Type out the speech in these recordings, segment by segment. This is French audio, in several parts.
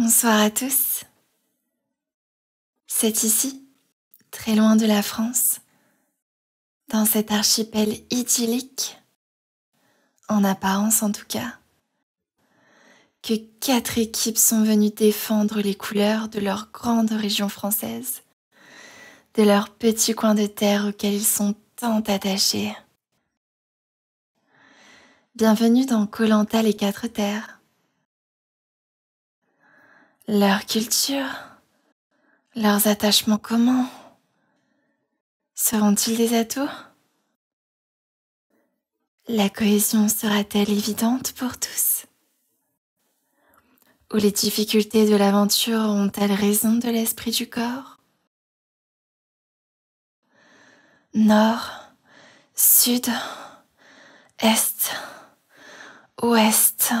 Bonsoir à tous. C'est ici, très loin de la France, dans cet archipel idyllique, en apparence en tout cas, que quatre équipes sont venues défendre les couleurs de leur grande région française, de leur petit coin de terre auquel ils sont tant attachés. Bienvenue dans Colanta les quatre terres leur culture, leurs attachements communs. Seront-ils des atouts La cohésion sera-t-elle évidente pour tous Ou les difficultés de l'aventure ont-elles raison de l'esprit du corps Nord, sud, est, ouest.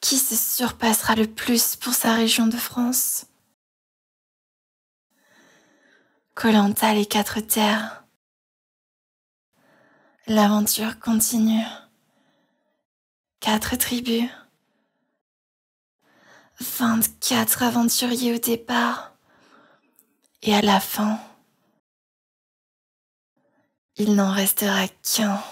qui se surpassera le plus pour sa région de France. Colanta les quatre terres. L'aventure continue. Quatre tribus. vingt-quatre aventuriers au départ et à la fin, il n'en restera qu'un.